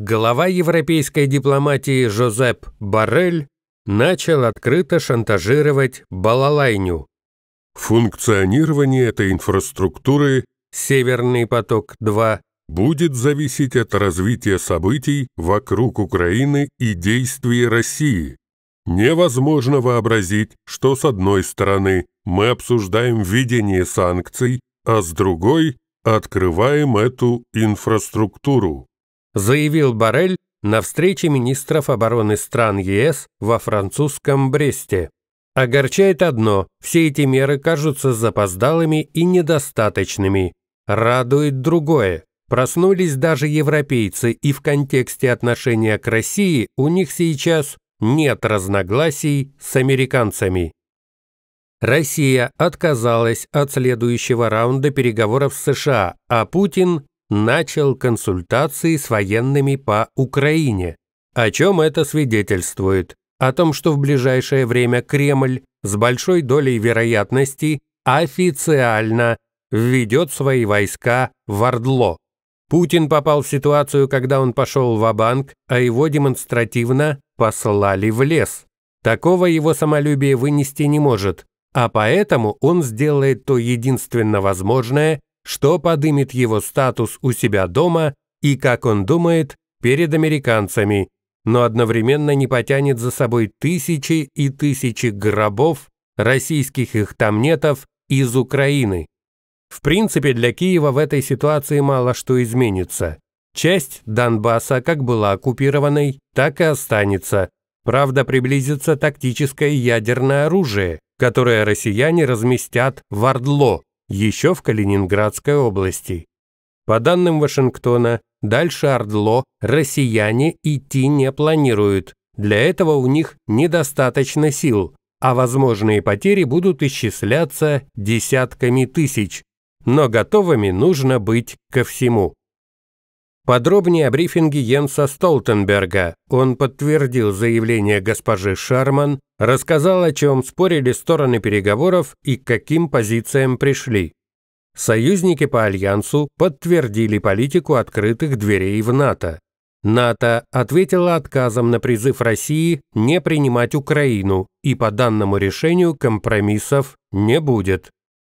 глава европейской дипломатии Жозеп Барель начал открыто шантажировать Балалайню. Функционирование этой инфраструктуры «Северный поток-2» будет зависеть от развития событий вокруг Украины и действий России. Невозможно вообразить, что с одной стороны мы обсуждаем введение санкций, а с другой открываем эту инфраструктуру заявил Барель на встрече министров обороны стран ЕС во французском Бресте. Огорчает одно – все эти меры кажутся запоздалыми и недостаточными. Радует другое – проснулись даже европейцы, и в контексте отношения к России у них сейчас нет разногласий с американцами. Россия отказалась от следующего раунда переговоров с США, а Путин начал консультации с военными по Украине. О чем это свидетельствует? О том, что в ближайшее время Кремль с большой долей вероятности официально введет свои войска в Ордло. Путин попал в ситуацию, когда он пошел в банк а его демонстративно послали в лес. Такого его самолюбие вынести не может, а поэтому он сделает то единственно возможное, что подымет его статус у себя дома и, как он думает, перед американцами, но одновременно не потянет за собой тысячи и тысячи гробов, российских их тамнетов из Украины. В принципе, для Киева в этой ситуации мало что изменится. Часть Донбасса как была оккупированной, так и останется. Правда, приблизится тактическое ядерное оружие, которое россияне разместят в Ордло еще в Калининградской области. По данным Вашингтона, дальше Ордло россияне идти не планируют. Для этого у них недостаточно сил, а возможные потери будут исчисляться десятками тысяч. Но готовыми нужно быть ко всему. Подробнее о брифинге Йенса Столтенберга. Он подтвердил заявление госпожи Шарман Рассказал, о чем спорили стороны переговоров и к каким позициям пришли. Союзники по Альянсу подтвердили политику открытых дверей в НАТО. НАТО ответила отказом на призыв России не принимать Украину, и по данному решению компромиссов не будет.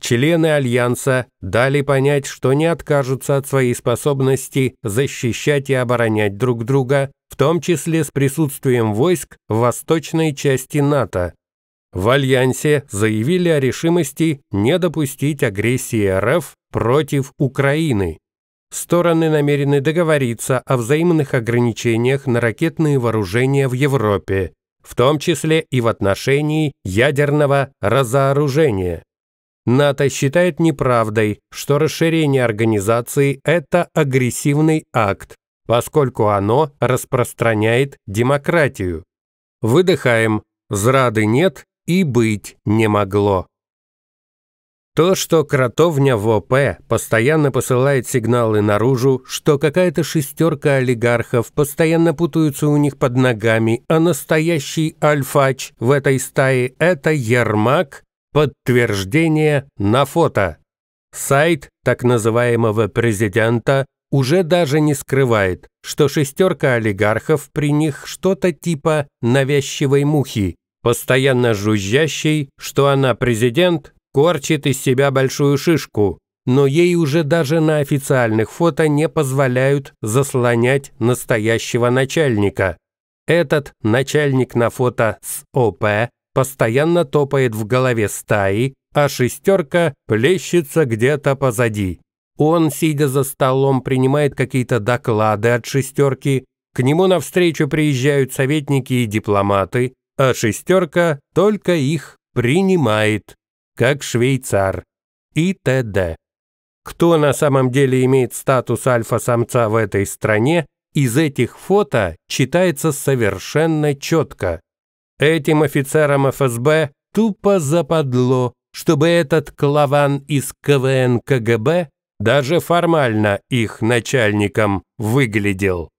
Члены Альянса дали понять, что не откажутся от своей способности защищать и оборонять друг друга, в том числе с присутствием войск в восточной части НАТО. В Альянсе заявили о решимости не допустить агрессии РФ против Украины. Стороны намерены договориться о взаимных ограничениях на ракетные вооружения в Европе, в том числе и в отношении ядерного разоружения. НАТО считает неправдой, что расширение организации – это агрессивный акт, поскольку оно распространяет демократию. Выдыхаем «зрады нет и быть не могло». То, что кротовня в ОП постоянно посылает сигналы наружу, что какая-то шестерка олигархов постоянно путаются у них под ногами, а настоящий альфач в этой стае – это Ермак, Подтверждение на фото. Сайт так называемого президента уже даже не скрывает, что шестерка олигархов при них что-то типа навязчивой мухи, постоянно жужжащей, что она президент, корчит из себя большую шишку, но ей уже даже на официальных фото не позволяют заслонять настоящего начальника. Этот начальник на фото с ОП постоянно топает в голове стаи, а шестерка плещется где-то позади. Он, сидя за столом, принимает какие-то доклады от шестерки, к нему навстречу приезжают советники и дипломаты, а шестерка только их принимает, как швейцар и т.д. Кто на самом деле имеет статус альфа-самца в этой стране, из этих фото читается совершенно четко. Этим офицерам ФСБ тупо западло, чтобы этот клаван из КВН КГБ даже формально их начальником выглядел.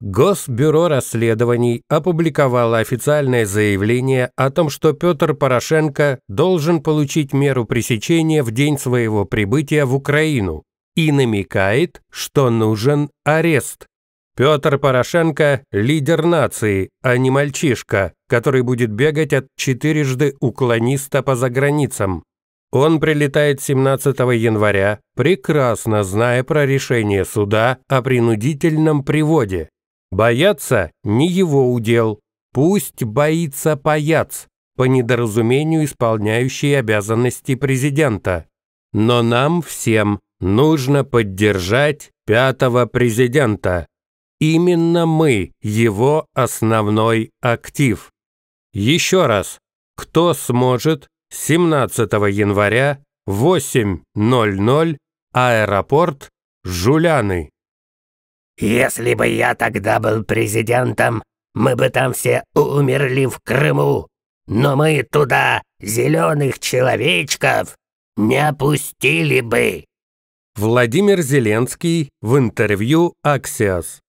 Госбюро расследований опубликовало официальное заявление о том, что Петр Порошенко должен получить меру пресечения в день своего прибытия в Украину и намекает, что нужен арест. Петр Порошенко – лидер нации, а не мальчишка, который будет бегать от четырежды уклониста по заграницам. Он прилетает 17 января, прекрасно зная про решение суда о принудительном приводе. Бояться – не его удел. Пусть боится паяц, по недоразумению исполняющий обязанности президента. Но нам всем нужно поддержать пятого президента. Именно мы – его основной актив. Еще раз, кто сможет 17 января 8.00 аэропорт Жуляны? «Если бы я тогда был президентом, мы бы там все умерли в Крыму, но мы туда зеленых человечков не опустили бы». Владимир Зеленский в интервью «Аксиос».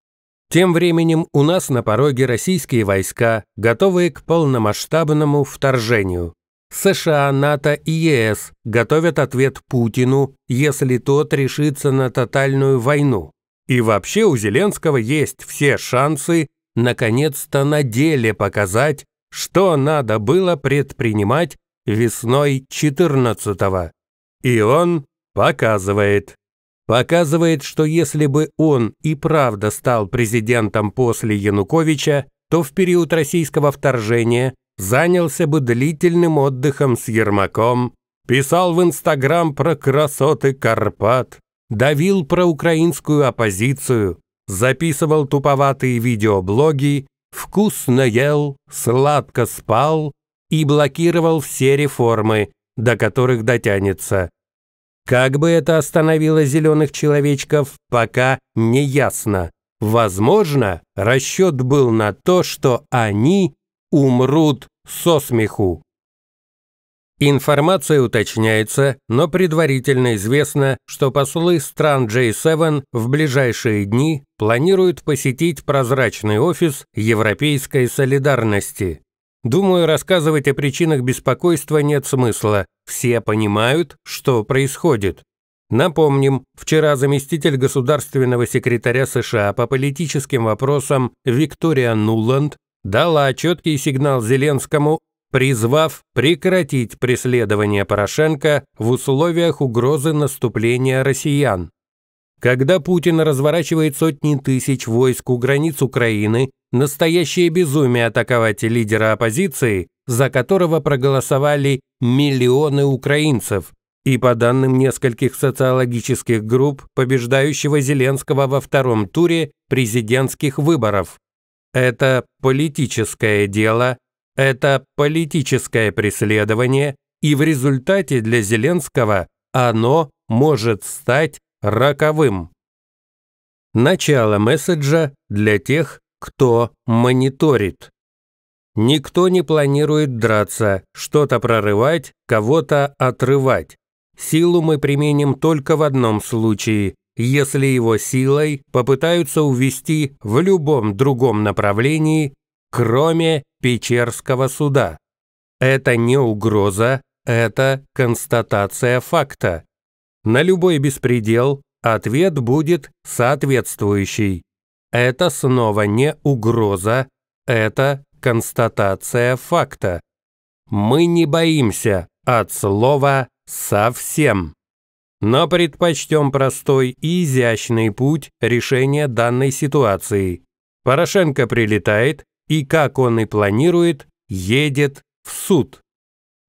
Тем временем у нас на пороге российские войска, готовые к полномасштабному вторжению. США, НАТО и ЕС готовят ответ Путину, если тот решится на тотальную войну. И вообще у Зеленского есть все шансы наконец-то на деле показать, что надо было предпринимать весной 14-го. И он показывает показывает, что если бы он и правда стал президентом после Януковича, то в период российского вторжения занялся бы длительным отдыхом с Ермаком, писал в Инстаграм про красоты Карпат, давил про украинскую оппозицию, записывал туповатые видеоблоги, вкусно ел, сладко спал и блокировал все реформы, до которых дотянется. Как бы это остановило зеленых человечков, пока не ясно. Возможно, расчет был на то, что они умрут со смеху. Информация уточняется, но предварительно известно, что послы стран J7 в ближайшие дни планируют посетить прозрачный офис Европейской солидарности. Думаю, рассказывать о причинах беспокойства нет смысла. Все понимают, что происходит. Напомним, вчера заместитель государственного секретаря США по политическим вопросам Виктория Нуланд дала четкий сигнал Зеленскому, призвав прекратить преследование Порошенко в условиях угрозы наступления россиян. Когда Путин разворачивает сотни тысяч войск у границ Украины Настоящее безумие атаковать лидера оппозиции, за которого проголосовали миллионы украинцев, и по данным нескольких социологических групп, побеждающего Зеленского во втором туре президентских выборов. Это политическое дело, это политическое преследование, и в результате для Зеленского оно может стать роковым. Начало месседжа для тех, кто мониторит. Никто не планирует драться, что-то прорывать, кого-то отрывать. Силу мы применим только в одном случае, если его силой попытаются увести в любом другом направлении, кроме Печерского суда. Это не угроза, это констатация факта. На любой беспредел ответ будет соответствующий. Это снова не угроза, это констатация факта. Мы не боимся от слова «совсем» но предпочтем простой и изящный путь решения данной ситуации. Порошенко прилетает и, как он и планирует, едет в суд.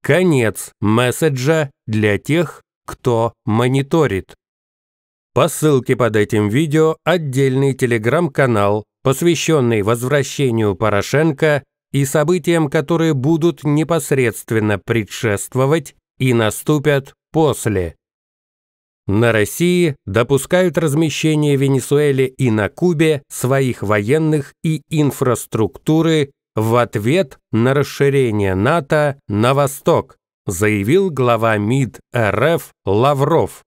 Конец месседжа для тех, кто мониторит. По ссылке под этим видео отдельный телеграм-канал, посвященный возвращению Порошенко и событиям, которые будут непосредственно предшествовать и наступят после. На России допускают размещение в Венесуэле и на Кубе своих военных и инфраструктуры в ответ на расширение НАТО на восток, заявил глава МИД РФ Лавров.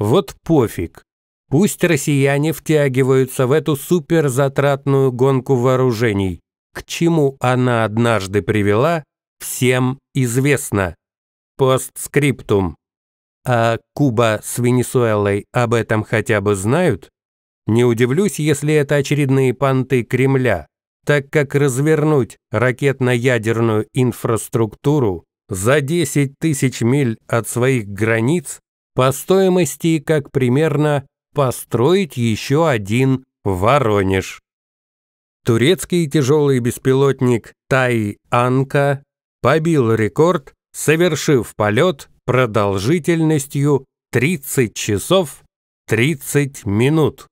Вот пофиг. Пусть россияне втягиваются в эту суперзатратную гонку вооружений. К чему она однажды привела, всем известно. Постскриптум. А Куба с Венесуэлой об этом хотя бы знают? Не удивлюсь, если это очередные понты Кремля, так как развернуть ракетно-ядерную инфраструктуру за 10 тысяч миль от своих границ по стоимости как примерно построить еще один Воронеж. Турецкий тяжелый беспилотник Тай Анка побил рекорд, совершив полет продолжительностью 30 часов 30 минут.